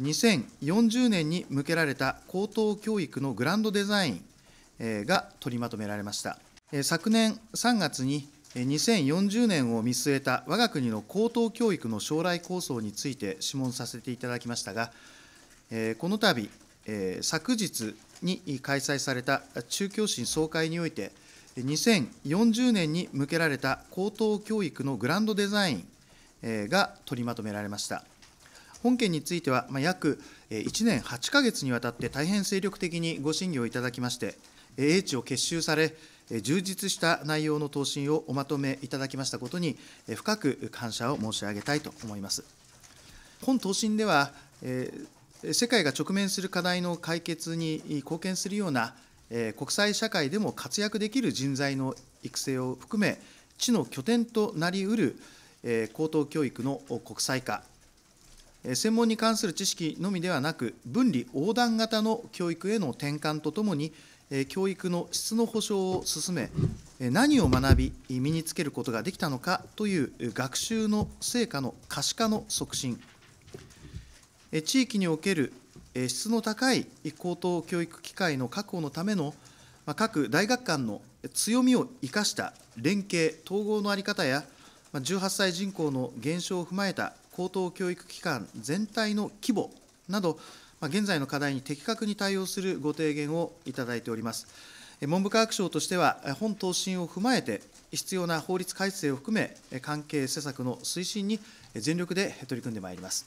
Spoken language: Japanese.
2040年に向けられた高等教育のグランドデザインが取りまとめられました。昨年3月に2040年を見据えた我が国の高等教育の将来構想について諮問させていただきましたが、この度、昨日に開催された中教審総会において、2040年に向けられた高等教育のグランドデザインが取りまとめられました。本件については、まあ、約1年8か月にわたって大変精力的にご審議をいただきまして、英知を結集され、充実した内容の答申をおまとめいただきましたことに、深く感謝を申し上げたいと思います。本答申では、世界が直面する課題の解決に貢献するような、国際社会でも活躍できる人材の育成を含め、地の拠点となりうる高等教育の国際化、専門に関する知識のみではなく、分離横断型の教育への転換とともに、教育の質の保障を進め、何を学び、身につけることができたのかという学習の成果の可視化の促進、地域における質の高い高等教育機会の確保のための各大学間の強みを生かした連携、統合の在り方や、18歳人口の減少を踏まえた高等教育機関全体の規模など、ま現在の課題に的確に対応するご提言をいただいております。文部科学省としては、本答申を踏まえて、必要な法律改正を含め、関係施策の推進に全力で取り組んでまいります。